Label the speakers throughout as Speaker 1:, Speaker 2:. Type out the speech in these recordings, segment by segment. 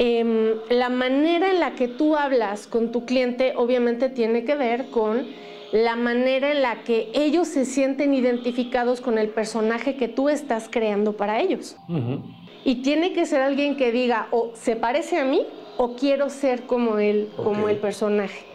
Speaker 1: Em, la manera en la que tú hablas con tu cliente obviamente tiene que ver con la manera en la que ellos se sienten identificados con el personaje que tú estás creando para ellos. Y tiene que ser alguien que diga o se parece a mí o quiero ser como él, como el personaje.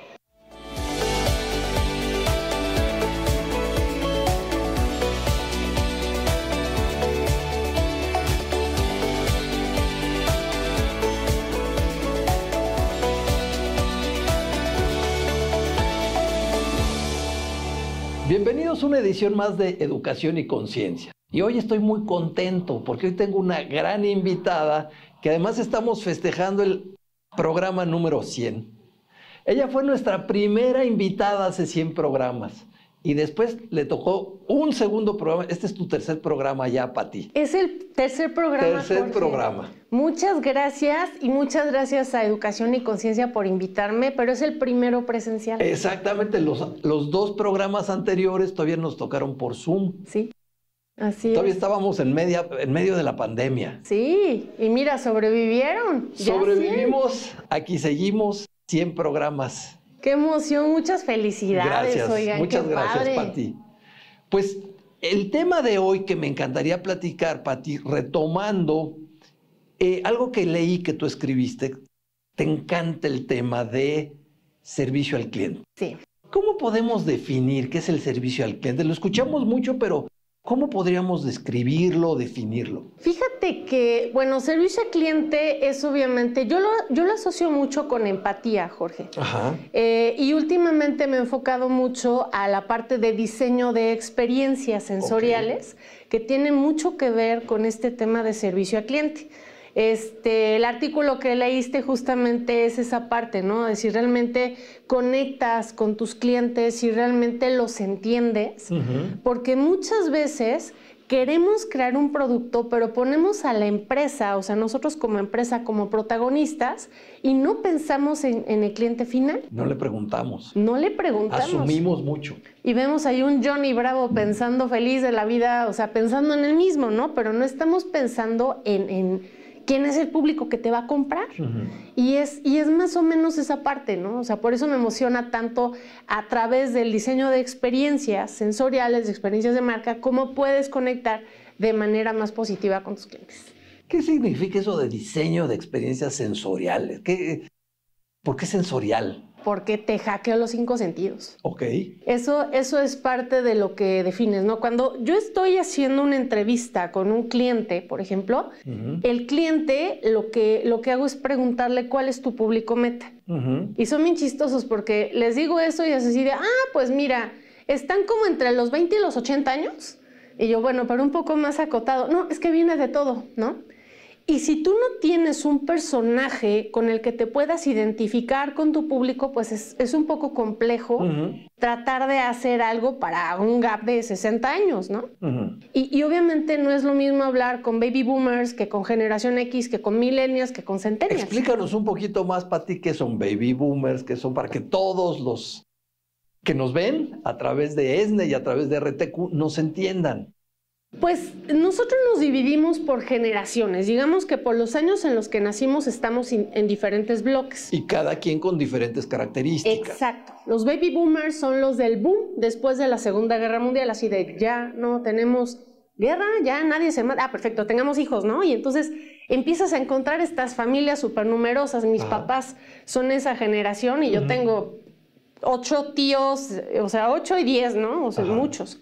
Speaker 2: una edición más de Educación y Conciencia. Y hoy estoy muy contento porque hoy tengo una gran invitada que además estamos festejando el programa número 100. Ella fue nuestra primera invitada hace 100 programas y después le tocó un segundo programa. Este es tu tercer programa ya, Pati.
Speaker 1: Es el tercer programa. Tercer programa. Muchas gracias y muchas gracias a Educación y Conciencia por invitarme, pero es el primero presencial.
Speaker 2: Exactamente, los, los dos programas anteriores todavía nos tocaron por Zoom. Sí. Así Todavía estábamos en, media, en medio de la pandemia.
Speaker 1: Sí, y mira, sobrevivieron. Sobrevivimos,
Speaker 2: aquí seguimos, 100 programas.
Speaker 1: Qué emoción, muchas felicidades. Gracias, oigan, muchas gracias, Pati. Pues el tema de hoy que
Speaker 2: me encantaría platicar, Pati, retomando eh, algo que leí que tú escribiste, te encanta el tema de servicio al cliente. Sí. ¿Cómo podemos definir qué es el servicio al cliente? Lo escuchamos mucho, pero ¿Cómo podríamos describirlo, definirlo?
Speaker 1: Fíjate que, bueno, servicio al cliente es obviamente, yo lo, yo lo asocio mucho con empatía, Jorge. Ajá. Eh, y últimamente me he enfocado mucho a la parte de diseño de experiencias sensoriales, que tiene mucho que ver con este tema de servicio al cliente. Este, el artículo que leíste justamente es esa parte, ¿no? De si realmente conectas con tus clientes, si realmente los entiendes, porque muchas veces queremos crear un producto, pero ponemos a la empresa, o sea, nosotros como empresa, como protagonistas, y no pensamos en, en el cliente final.
Speaker 2: No le preguntamos.
Speaker 1: No le preguntamos. Asumimos mucho. Y vemos ahí un Johnny Bravo pensando feliz de la vida, o sea, pensando en él mismo, ¿no? Pero no estamos pensando en quién es el público que te va a comprar. y, es, y es más o menos esa parte, ¿no? O sea, por eso me emociona tanto a través del diseño de experiencias sensoriales, de experiencias de marca, cómo puedes conectar de manera más positiva con tus clientes.
Speaker 2: ¿Qué significa eso de diseño de experiencias sensoriales? ¿Por qué sensorial?
Speaker 1: porque te hackeo los cinco sentidos. Ok. Eso, eso es parte de lo que defines, ¿no? Cuando yo estoy haciendo una entrevista con un cliente, por ejemplo, el cliente lo que, lo que hago es preguntarle cuál es tu público meta. Y son bien chistosos porque les digo eso y es así de, ah, pues mira, están como entre los 20 y los 80 años. Y yo, bueno, pero un poco más acotado. No, es que viene de todo, ¿no? Y si tú no tienes un personaje con el que te puedas identificar con tu público, pues es, un poco complejo tratar de hacer algo para un gap de 60 años, ¿no? y, obviamente no es lo mismo hablar con baby boomers que con generación X, que con millennials, que con centenias.
Speaker 2: Explícanos un poquito más, Pati, qué son baby boomers, qué son para que todos los que nos ven a través de ESNE y a través de RTQ nos entiendan.
Speaker 1: Pues nosotros nos dividimos por generaciones. Digamos que por los años en los que nacimos estamos en diferentes bloques.
Speaker 2: Y cada quien con diferentes características. Exacto.
Speaker 1: Los baby boomers son los del boom después de la Segunda Guerra Mundial, así de ya no tenemos guerra, ya nadie se mata. Ah, perfecto, tengamos hijos, ¿no? Y entonces empiezas a encontrar estas familias supernumerosas. Mis ah. papás son esa generación y yo tengo ocho tíos, o sea, ocho y diez, ¿no? O sea, muchos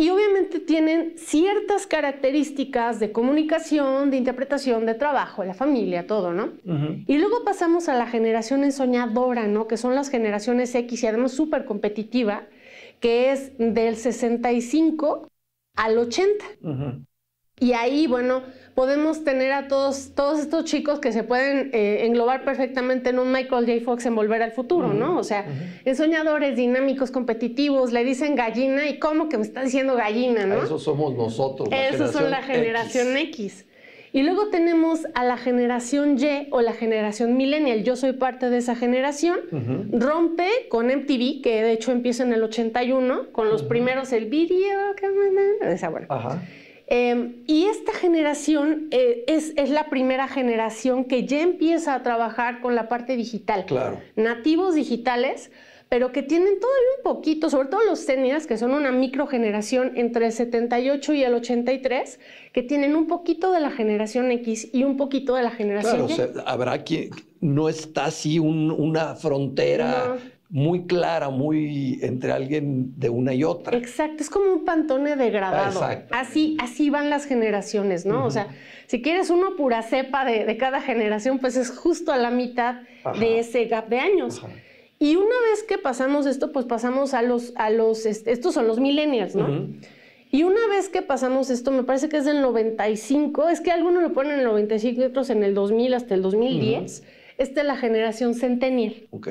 Speaker 1: y obviamente tienen ciertas características de comunicación, de interpretación, de trabajo, la familia, todo, ¿no? Y luego pasamos a la generación ensoñadora, ¿no? Que son las generaciones X y además súper competitiva, que es del 65 al 80. Y ahí, bueno, podemos tener a todos, todos estos chicos que se pueden eh, englobar perfectamente en un Michael J. Fox en Volver al Futuro, ¿no? O sea, soñadores, dinámicos, competitivos, le dicen gallina y cómo que me está diciendo gallina, ¿no? eso
Speaker 2: somos nosotros. Eso son la generación
Speaker 1: X. Y luego tenemos a la generación Y o la generación millennial. Yo soy parte de esa generación. Rompe con MTV, que de hecho empieza en el 81, con los primeros el video. Que me, esa, bueno. Ajá. Em, y esta generación eh, es, la primera generación que ya empieza a trabajar con la parte digital. Claro. Nativos digitales, pero que tienen todavía un poquito, sobre todo los seniors, que son una microgeneración entre el 78 y el 83, que tienen un poquito de la generación X y un poquito de la generación claro,
Speaker 2: Y. habrá quien no está así una frontera muy clara,
Speaker 1: muy entre alguien de una y otra. Exacto, es como un pantone degradado. así, así van las generaciones, ¿no? O sea, si quieres uno pura cepa de, cada generación, pues es justo a la mitad de ese gap de años. Y una vez que pasamos esto, pues pasamos a los, a los, este, estos son los millennials, ¿no? Y una vez que pasamos esto, me parece que es del 95, es que algunos lo ponen en el 95 y otros en el 2000 hasta el 2010. Esta es la generación centennial. Ok.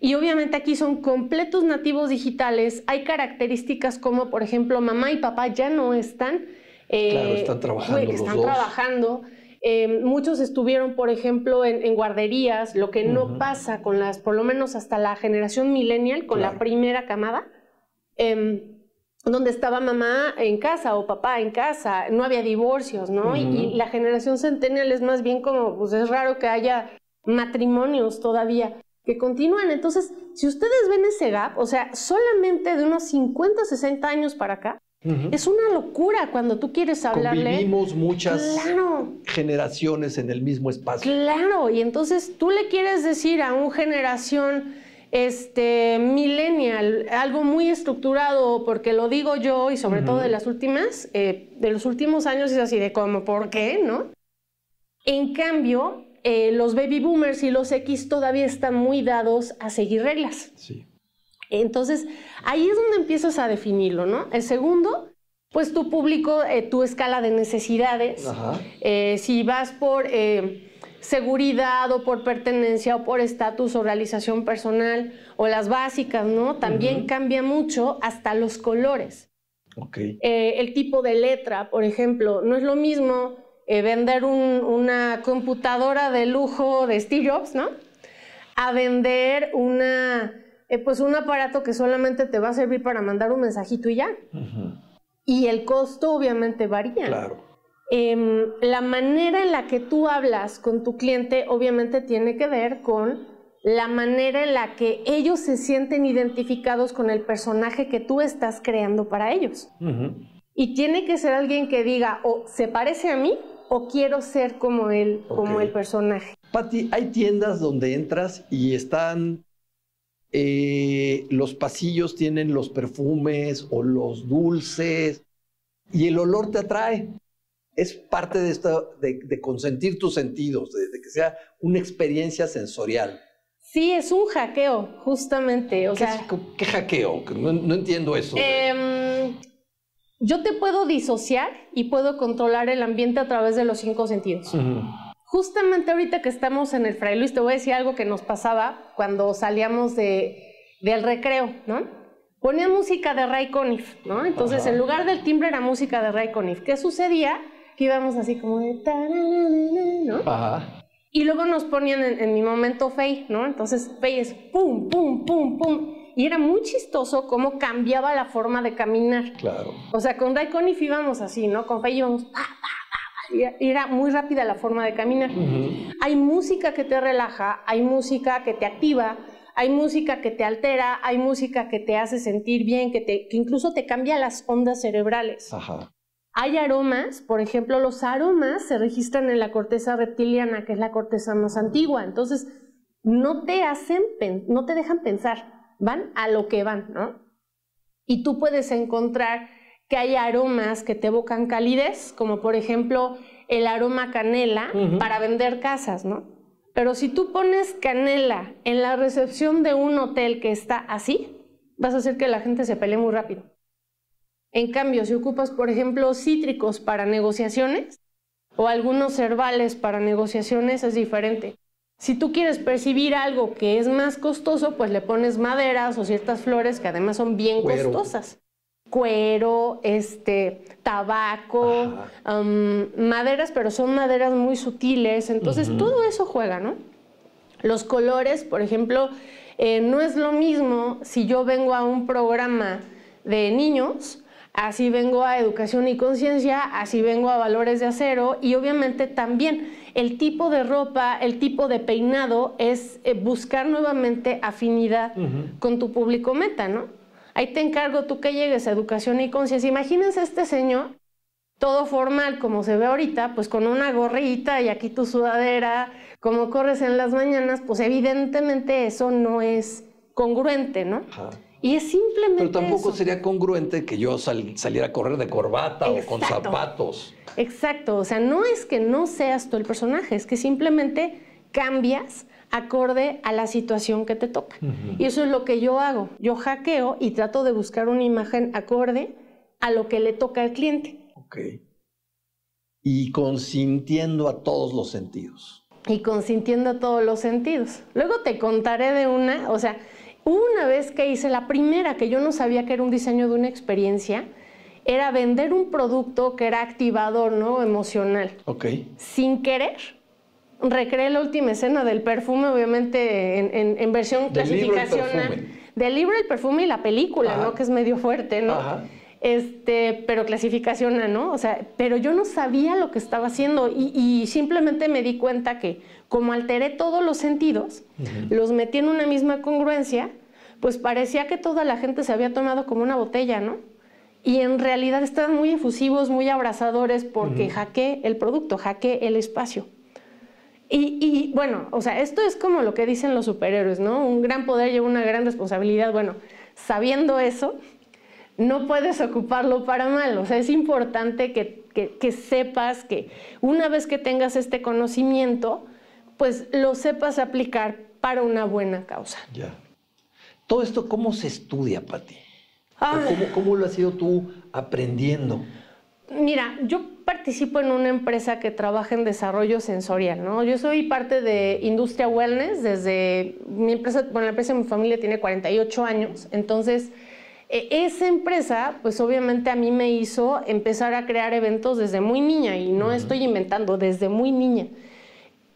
Speaker 1: Y obviamente aquí son completos nativos digitales. Hay características como, por ejemplo, mamá y papá ya no están. Eh, claro, están trabajando. los dos. trabajando. Em, muchos estuvieron, por ejemplo, en, guarderías, lo que no pasa con las, por lo menos hasta la generación millennial, con la primera camada, em, donde estaba mamá en casa o papá en casa, no había divorcios, ¿no? y, y, la generación centennial es más bien como, pues es raro que haya matrimonios todavía que continúan. Entonces, si ustedes ven ese gap, o sea, solamente de unos 50, 60 años para acá, es una locura cuando tú quieres hablarle. Vivimos muchas
Speaker 2: generaciones en el mismo espacio.
Speaker 1: Claro, y entonces tú le quieres decir a una generación este millennial, algo muy estructurado, porque lo digo yo y sobre todo de las últimas, eh, de los últimos años es así de como, ¿por qué? ¿No? En cambio, eh, los baby boomers y los X todavía están muy dados a seguir reglas. Sí. Entonces, ahí es donde empiezas a definirlo, ¿no? El segundo, pues tu público, eh, tu escala de necesidades. Ajá. Eh, si vas por seguridad o por pertenencia o por estatus o realización personal o las básicas, ¿no? También cambia mucho hasta los colores. el tipo de letra, por ejemplo, no es lo mismo eh, vender una computadora de lujo de Steve Jobs, ¿no? A vender una, eh, pues un aparato que solamente te va a servir para mandar un mensajito y ya. Y el costo obviamente varía. Claro. Em, la manera en la que tú hablas con tu cliente obviamente tiene que ver con la manera en la que ellos se sienten identificados con el personaje que tú estás creando para ellos. Y tiene que ser alguien que diga o se parece a mí o quiero ser como él, como el personaje. Patti,
Speaker 2: hay tiendas donde entras y están eh, los pasillos tienen los perfumes o los dulces y el olor te atrae. Es parte de, esto de, consentir tus sentidos, de, que sea una experiencia sensorial.
Speaker 1: Sí, es un hackeo, justamente. O sea, ¿Qué
Speaker 2: hackeo? No, entiendo eso. Em,
Speaker 1: yo te puedo disociar y puedo controlar el ambiente a través de los cinco sentidos. Justamente ahorita que estamos en el Fray Luis, te voy a decir algo que nos pasaba cuando salíamos de, del recreo, ¿no? Ponía música de Ray Conniff, ¿no? Entonces, en lugar del timbre era música de Ray Conniff. ¿Qué sucedía? Que íbamos así como de... Y luego nos ponían en, en mi momento Fey, ¿no? Entonces, Fey es pum, pum, pum, pum y era muy chistoso cómo cambiaba la forma de caminar. Claro. O sea, con Daikon íbamos así, ¿no? Con Fey íbamos... Y era muy rápida la forma de caminar. Hay música que te relaja, hay música que te activa, hay música que te altera, hay música que te hace sentir bien, que, incluso te cambia las ondas cerebrales. Ajá. Hay aromas, por ejemplo, los aromas se registran en la corteza reptiliana, que es la corteza más antigua, entonces no te hacen, no te dejan pensar van a lo que van, ¿no? Y tú puedes encontrar que hay aromas que te evocan calidez, como por ejemplo el aroma canela para vender casas, ¿no? Pero si tú pones canela en la recepción de un hotel que está así, vas a hacer que la gente se pelee muy rápido. En cambio, si ocupas, por ejemplo, cítricos para negociaciones o algunos herbales para negociaciones, es diferente. Si tú quieres percibir algo que es más costoso, pues le pones maderas o ciertas flores que además son bien costosas. Cuero, este, tabaco, um, maderas, pero son maderas muy sutiles. Entonces todo eso juega, ¿no? Los colores, por ejemplo, eh, no es lo mismo si yo vengo a un programa de niños, así vengo a educación y conciencia, así vengo a valores de acero y obviamente también el tipo de ropa, el tipo de peinado, es eh, buscar nuevamente afinidad con tu público meta, ¿no? Ahí te encargo tú que llegues a educación y conciencia. Imagínense este señor, todo formal como se ve ahorita, pues con una gorrita y aquí tu sudadera, como corres en las mañanas, pues evidentemente eso no es congruente, ¿no? Y es simplemente. Pero tampoco
Speaker 2: sería congruente que yo saliera a correr de corbata o con zapatos.
Speaker 1: Exacto. O sea, no es que no seas tú el personaje, es que simplemente cambias acorde a la situación que te toca. Y eso es lo que yo hago. Yo hackeo y trato de buscar una imagen acorde a lo que le toca al cliente.
Speaker 2: Ok. Y consintiendo a todos los sentidos.
Speaker 1: Y consintiendo a todos los sentidos. Luego te contaré de una, o sea, una vez que hice la primera, que yo no sabía que era un diseño de una experiencia, era vender un producto que era activador, ¿no? Emocional. Ok. Sin querer, recreé la última escena del perfume, obviamente en, versión clasificación. clasificacional. del libro El perfume y la película, ¿no? Que es medio fuerte, ¿no? Ajá este, pero clasificación ¿no? O sea, pero yo no sabía lo que estaba haciendo y, simplemente me di cuenta que como alteré todos los sentidos, los metí en una misma congruencia, pues parecía que toda la gente se había tomado como una botella, ¿no? Y en realidad estaban muy efusivos, muy abrazadores porque hackeé el producto, hackeé el espacio. Y, y, bueno, o sea, esto es como lo que dicen los superhéroes, ¿no? Un gran poder lleva una gran responsabilidad. Bueno, sabiendo eso, no puedes ocuparlo para mal. O sea, es importante que, sepas que una vez que tengas este conocimiento, pues lo sepas aplicar para una buena causa.
Speaker 2: Ya. ¿Todo esto cómo se estudia, Pati? Ah. Cómo, ¿Cómo lo has ido tú aprendiendo?
Speaker 1: Mira, yo participo en una empresa que trabaja en desarrollo sensorial, ¿no? Yo soy parte de Industria Wellness desde mi empresa, bueno, la empresa de mi familia tiene 48 años, entonces e, esa empresa, pues obviamente a mí me hizo empezar a crear eventos desde muy niña y no estoy inventando, desde muy niña.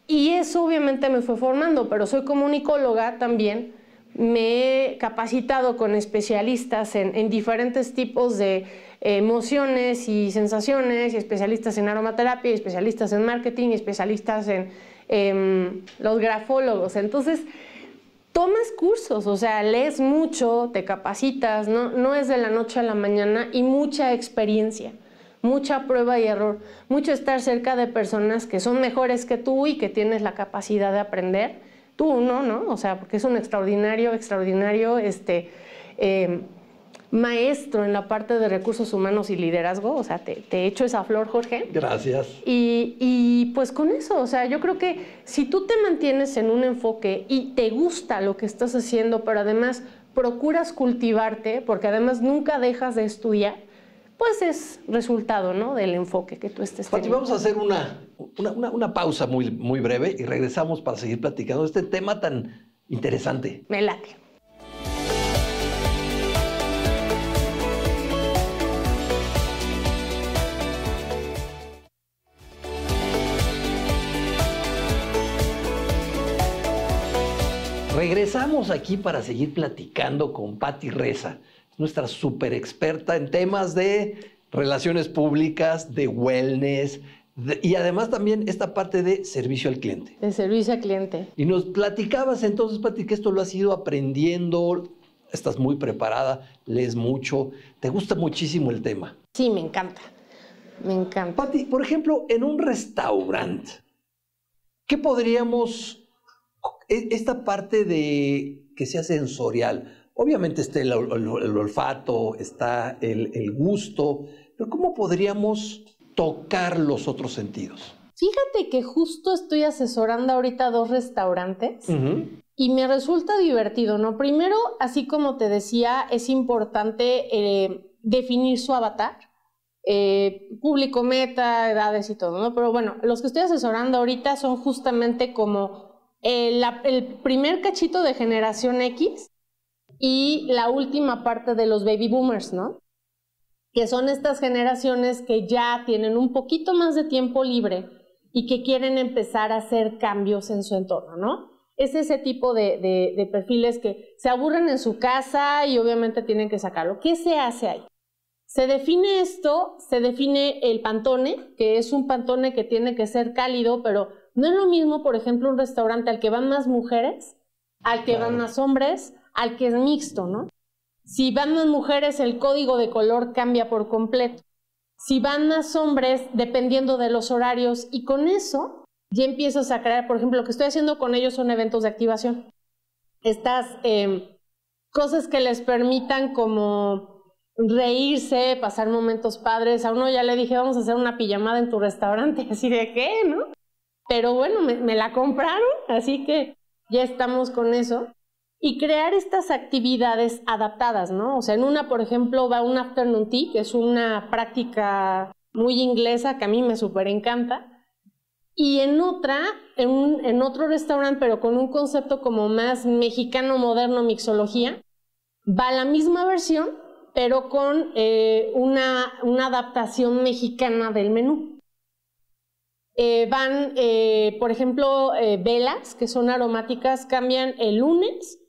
Speaker 1: Y eso obviamente me fue formando, pero soy comunicóloga también. Me he capacitado con especialistas en, diferentes tipos de eh, emociones y sensaciones, y especialistas en aromaterapia, especialistas en marketing, especialistas en em, los grafólogos. Entonces, tomas cursos, o sea, lees mucho, te capacitas, ¿no? no es de la noche a la mañana y mucha experiencia, mucha prueba y error, mucho estar cerca de personas que son mejores que tú y que tienes la capacidad de aprender. Tú no, ¿no? O sea, porque es un extraordinario, extraordinario, este, eh, maestro en la parte de recursos humanos y liderazgo, o sea, te, echo esa flor, Jorge. Gracias. Y, pues con eso, o sea, yo creo que si tú te mantienes en un enfoque y te gusta lo que estás haciendo, pero además procuras cultivarte, porque además nunca dejas de estudiar, pues es resultado, ¿no?, del enfoque que tú estés Pati, vamos a hacer
Speaker 2: una, una, pausa muy, muy breve y regresamos para seguir platicando este tema tan interesante. Me late. Regresamos aquí para seguir platicando con Patti Reza, nuestra súper experta en temas de relaciones públicas, de wellness, y además también esta parte de servicio al cliente.
Speaker 1: De servicio al cliente.
Speaker 2: Y nos platicabas entonces, Patti, que esto lo has ido aprendiendo, estás muy preparada, lees mucho, te gusta muchísimo el tema.
Speaker 1: Sí, me encanta. Me encanta.
Speaker 2: Patti, por ejemplo, en un restaurante, ¿qué podríamos e-, esta parte de que sea sensorial, obviamente está el, olfato, está el, gusto, pero ¿cómo podríamos tocar los otros sentidos?
Speaker 1: Fíjate que justo estoy asesorando ahorita dos restaurantes y me resulta divertido, ¿no? Primero, así como te decía, es importante eh, definir su avatar, eh, público, meta, edades y todo, ¿no? Pero bueno, los que estoy asesorando ahorita son justamente como eh, el, primer cachito de generación X y la última parte de los baby boomers, ¿no? Que son estas generaciones que ya tienen un poquito más de tiempo libre y que quieren empezar a hacer cambios en su entorno, ¿no? Es ese tipo de, de perfiles que se aburren en su casa y obviamente tienen que sacarlo. ¿Qué se hace ahí? Se define esto, se define el pantone, que es un pantone que tiene que ser cálido, pero no es lo mismo, por ejemplo, un restaurante al que van más mujeres, al que van más hombres, al que es mixto, ¿no? Si van más mujeres, el código de color cambia por completo. Si van más hombres, dependiendo de los horarios, y con eso ya empiezas a crear, por ejemplo, lo que estoy haciendo con ellos son eventos de activación. Estas em, cosas que les permitan como reírse, pasar momentos padres. A uno ya le dije, vamos a hacer una pijamada en tu restaurante, así de qué, ¿no? Pero bueno, me, la compraron, así que ya estamos con eso. Y crear estas actividades adaptadas, ¿no? O sea, en una, por ejemplo, va un afternoon tea, que es una práctica muy inglesa que a mí me súper encanta. Y en otra, en, otro restaurante, pero con un concepto como más mexicano moderno, mixología, va la misma versión, pero con eh, una adaptación mexicana del menú. Eh, van, eh, por ejemplo, eh, velas que son aromáticas, cambian el lunes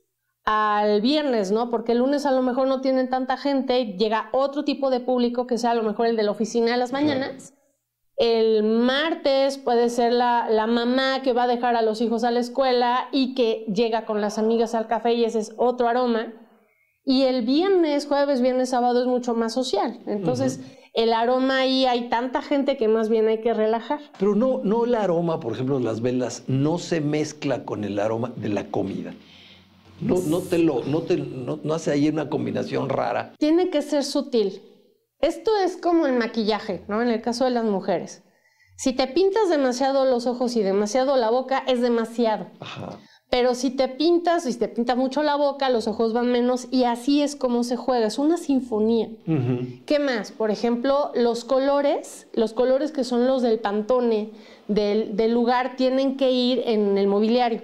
Speaker 1: al viernes, ¿no? Porque el lunes a lo mejor no tienen tanta gente, llega otro tipo de público que sea a lo mejor el de la oficina de las mañanas. El martes puede ser la, mamá que va a dejar a los hijos a la escuela y que llega con las amigas al café y ese es otro aroma. Y el viernes, jueves, viernes, sábado es mucho más social. Entonces, el aroma ahí hay tanta gente que más bien hay que relajar.
Speaker 2: Pero no, no el aroma, por ejemplo, las velas, no se mezcla con el aroma de la comida. No, no te lo, no te, no, hace ahí una combinación rara.
Speaker 1: Tiene que ser sutil. Esto es como el maquillaje, ¿no? En el caso de las mujeres. Si te pintas demasiado los ojos y demasiado la boca, es demasiado. Ajá. Pero si te pintas, si te pinta mucho la boca, los ojos van menos y así es como se juega, es una sinfonía. ¿Qué más? Por ejemplo, los colores, los colores que son los del pantone, del, lugar, tienen que ir en el mobiliario.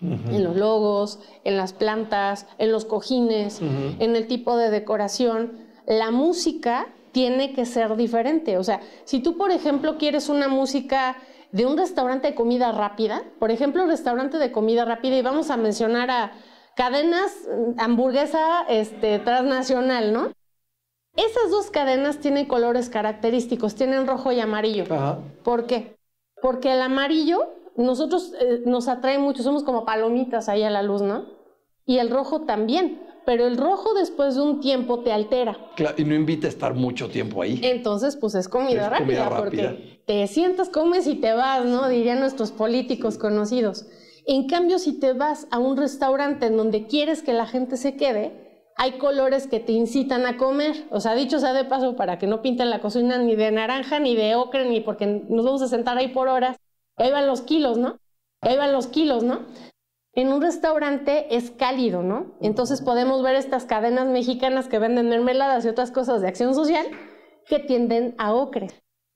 Speaker 1: En los logos, en las plantas, en los cojines, en el tipo de decoración. La música tiene que ser diferente. O sea, si tú, por ejemplo, quieres una música de un restaurante de comida rápida, por ejemplo, un restaurante de comida rápida, y vamos a mencionar a cadenas mm, hamburguesa este, transnacional, ¿no? Esas dos cadenas tienen colores característicos, tienen rojo y amarillo. ¿Por qué? Porque el amarillo nosotros eh, nos atrae mucho, somos como palomitas ahí a la luz, ¿no? Y el rojo también, pero el rojo después de un tiempo te altera.
Speaker 2: Claro, y no invita a estar mucho tiempo ahí.
Speaker 1: Entonces, pues es comida, rápida, comida rápida, te sientas, comes y te vas, ¿no? Dirían nuestros políticos conocidos. En cambio, si te vas a un restaurante en donde quieres que la gente se quede, hay colores que te incitan a comer. O sea, dicho sea de paso, para que no pinten la cocina ni de naranja, ni de ocre, ni porque nos vamos a sentar ahí por horas. Ahí van los kilos, ¿no? Ahí van los kilos, ¿no? En un restaurante es cálido, ¿no? Entonces podemos ver estas cadenas mexicanas que venden mermeladas y otras cosas de acción social que tienden a ocre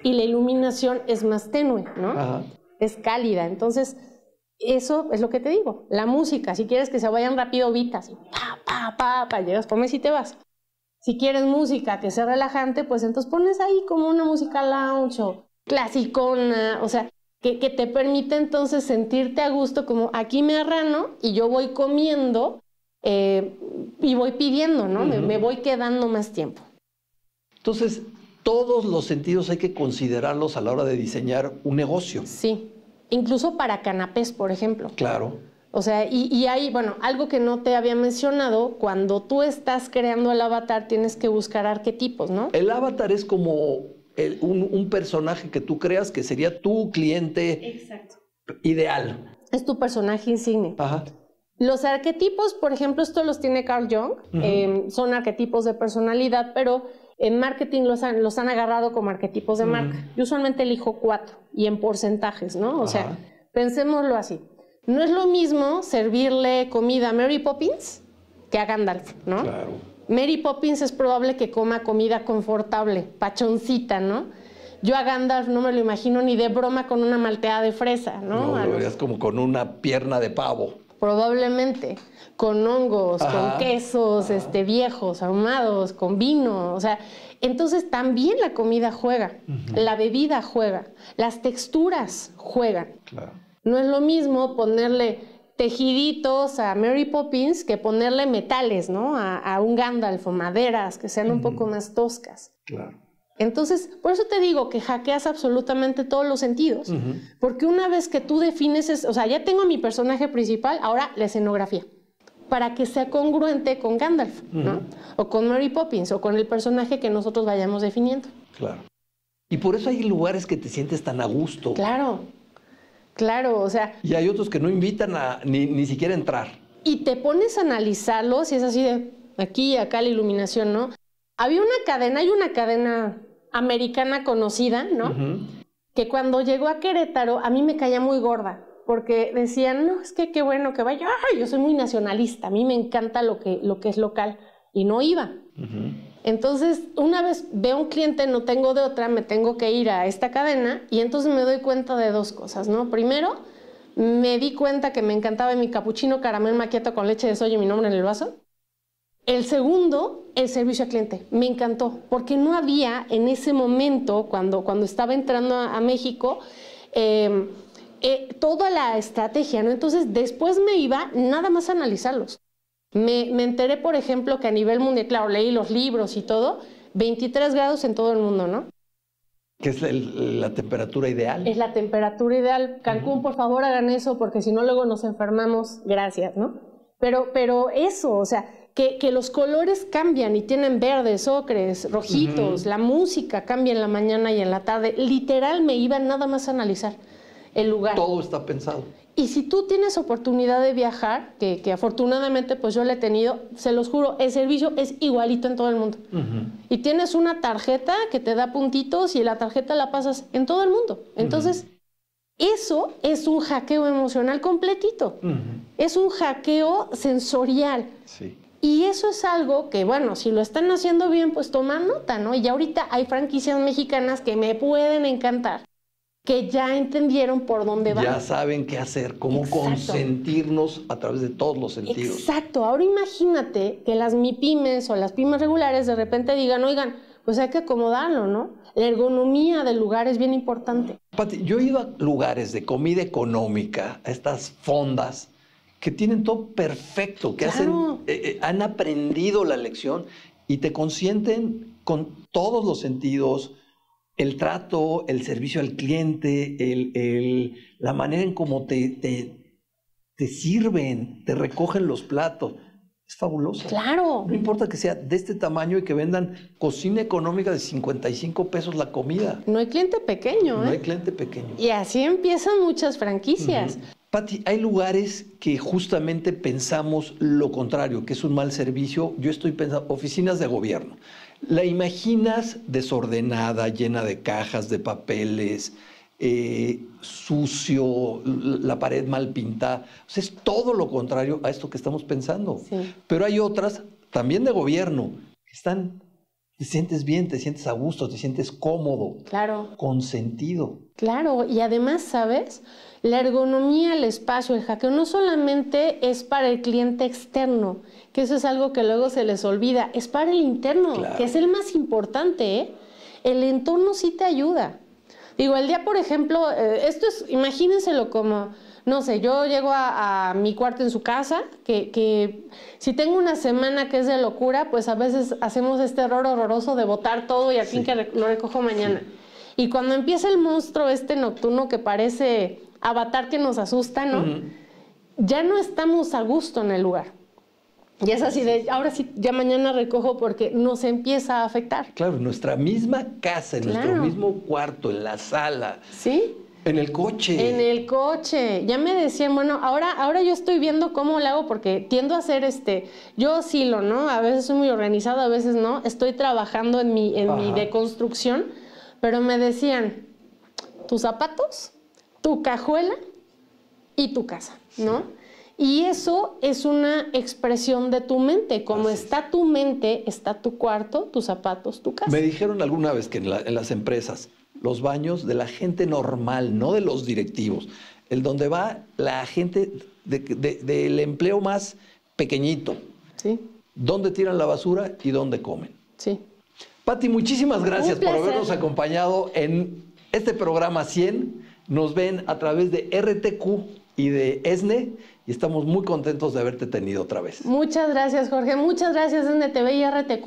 Speaker 1: y la iluminación es más tenue, ¿no? Es cálida. Entonces, eso es lo que te digo. La música, si quieres que se vayan rápido, vitas, pa, pa, pa, pa, llegas, comes y te vas. Si quieres música que sea relajante, pues entonces pones ahí como una música lounge o clasicona, o sea, que, te permite entonces sentirte a gusto, como aquí me arrano y yo voy comiendo eh, y voy pidiendo, ¿no? me voy quedando más tiempo.
Speaker 2: Entonces, todos los sentidos hay que considerarlos a la hora de diseñar un negocio. Sí,
Speaker 1: incluso para canapés, por ejemplo. Claro. O sea, y, hay, bueno, algo que no te había mencionado, cuando tú estás creando el avatar tienes que buscar arquetipos, ¿no?
Speaker 2: El avatar es como un, personaje que tú creas que sería tu cliente ideal.
Speaker 1: Es tu personaje insigne. Ajá. Los arquetipos, por ejemplo, esto los tiene Carl Jung, em, son arquetipos de personalidad, pero en marketing los han, los han agarrado como arquetipos de marca. Yo usualmente elijo cuatro y en porcentajes, ¿no? O sea, pensémoslo así. No es lo mismo servirle comida a Mary Poppins que a Gandalf, ¿no? Claro. Mary Poppins es probable que coma comida confortable, pachoncita, ¿no? Yo a Gandalf no me lo imagino ni de broma con una malteada de fresa, ¿no?
Speaker 2: No, como con una pierna de pavo
Speaker 1: probablemente, con hongos, con quesos este, viejos, ahumados, con vino, o sea, entonces también la comida juega, la bebida juega, las texturas juegan. No es lo mismo ponerle tejiditos a Mary Poppins que ponerle metales, ¿no? A, un Gandalf maderas que sean un poco más toscas. Claro. Entonces, por eso te digo que hackeas absolutamente todos los sentidos, porque una vez que tú defines, o sea, ya tengo mi personaje principal, ahora la escenografía, para que sea congruente con Gandalf, ¿no? O con Mary Poppins, o con el personaje que nosotros vayamos definiendo.
Speaker 2: Claro. Y por eso hay lugares que te sientes tan a gusto. Claro,
Speaker 1: claro, o sea...
Speaker 2: Y hay otros que no invitan a ni, ni siquiera entrar.
Speaker 1: Y te pones a analizarlos y es así de aquí y acá la iluminación, ¿no? Había una cadena, hay una cadena americana conocida, ¿no? Que cuando llegó a Querétaro a mí me caía muy gorda, porque decían, no, es que qué bueno que vaya, yo soy muy nacionalista, a mí me encanta lo que, lo que es local, y no iba. Entonces, una vez veo un cliente, no tengo de otra, me tengo que ir a esta cadena y entonces me doy cuenta de dos cosas, ¿no? Primero, me di cuenta que me encantaba mi capuchino caramel maquieto con leche de soya y mi nombre en el vaso. El segundo, el servicio al cliente. Me encantó, porque no había en ese momento, cuando, cuando estaba entrando a, México, em, eh, toda la estrategia, ¿no? Entonces, después me iba nada más a analizarlos. Me, enteré, por ejemplo, que a nivel mundial, claro, leí los libros y todo, 23 grados en todo el mundo, ¿no?
Speaker 2: ¿Qué es la, temperatura ideal?
Speaker 1: Es la temperatura ideal. Cancún, por favor, hagan eso, porque si no, luego nos enfermamos. Gracias, ¿no? Pero, pero eso, o sea, que, los colores cambian y tienen verdes, ocres, rojitos, la música cambia en la mañana y en la tarde. Literal me iba nada más a analizar el lugar. Todo
Speaker 2: está pensado.
Speaker 1: Y si tú tienes oportunidad de viajar, que, afortunadamente pues yo le he tenido, se los juro, el servicio es igualito en todo el mundo. Y tienes una tarjeta que te da puntitos y la tarjeta la pasas en todo el mundo. Entonces, eso es un hackeo emocional completito. Es un hackeo sensorial. Sí. Y eso es algo que, bueno, si lo están haciendo bien, pues toma nota, ¿no? Y ahorita hay franquicias mexicanas que me pueden encantar, que ya entendieron por dónde van. Ya
Speaker 2: saben qué hacer, cómo consentirnos a través de todos los sentidos.
Speaker 1: Exacto. Ahora imagínate que las MIPIMES o las pymes regulares de repente digan, oigan, pues hay que acomodarlo, ¿no? La ergonomía del lugar es bien importante.
Speaker 2: Pati, yo he ido a lugares de comida económica, a estas fondas, que tienen todo perfecto, que hacen, eh, eh, han aprendido la lección y te consienten con todos los sentidos, el trato, el servicio al cliente, la manera en cómo te, te, sirven, te recogen los platos. Es fabuloso. Claro. No importa que sea de este tamaño y que vendan cocina económica de 55 pesos la comida.
Speaker 1: No hay cliente pequeño, ¿eh? No hay
Speaker 2: cliente pequeño.
Speaker 1: Y así empiezan muchas franquicias. Pati, hay lugares
Speaker 2: que justamente pensamos lo contrario, que es un mal servicio. Yo estoy pensando, oficinas de gobierno. ¿La imaginas desordenada, llena de cajas, de papeles, eh, sucio, la pared mal pintada? O sea, es todo lo contrario a esto que estamos pensando. Pero hay otras, también de gobierno, que están te sientes bien, te sientes a gusto, te sientes cómodo. Claro. Consentido.
Speaker 1: Claro, y además, ¿sabes? La ergonomía, el espacio, el hackeo, no solamente es para el cliente externo, que eso es algo que luego se les olvida, es para el interno, que es el más importante, ¿eh? El entorno sí te ayuda. Digo, el día, por ejemplo, eh, esto es, imagínenselo como no sé, yo llego a, mi cuarto en su casa, que, si tengo una semana que es de locura, pues a veces hacemos este error horroroso de botar todo y al fin que lo recojo mañana. Y cuando empieza el monstruo este nocturno que parece avatar que nos asusta, ¿no? Ya no estamos a gusto en el lugar. Y es así de, ahora sí, ya mañana recojo porque nos empieza a afectar.
Speaker 2: Claro, nuestra misma casa, en nuestro mismo cuarto, en la sala. Sí. En el coche. En
Speaker 1: el coche. Ya me decían, bueno, ahora, ahora yo estoy viendo cómo lo hago porque tiendo a hacer este, yo oscilo, ¿no? A veces soy muy organizado, a veces no. Estoy trabajando en mi, en mi deconstrucción, pero me decían, tus zapatos, tu cajuela y tu casa, ¿no? Y eso es una expresión de tu mente. Como está tu mente, está tu cuarto, tus zapatos, tu casa. Me
Speaker 2: dijeron alguna vez que en las empresas los baños de la gente normal, no de los directivos, el donde va la gente del empleo más pequeñito. Sí. Dónde tiran la basura y dónde comen. Sí. Pati, muchísimas gracias por habernos acompañado en este programa 100. Nos ven a través de RTQ y de ESNE y estamos muy contentos de haberte tenido otra vez.
Speaker 1: Muchas gracias, Jorge. Muchas gracias, TV y RTQ,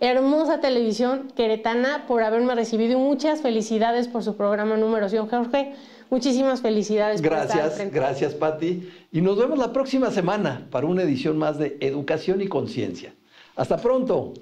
Speaker 1: hermosa televisión queretana, por haberme recibido. Muchas felicidades por su programa número 100, Jorge. Muchísimas felicidades. Gracias, gracias,
Speaker 2: Patti. Y nos vemos la próxima semana para una edición más de Educación y Conciencia. Hasta pronto.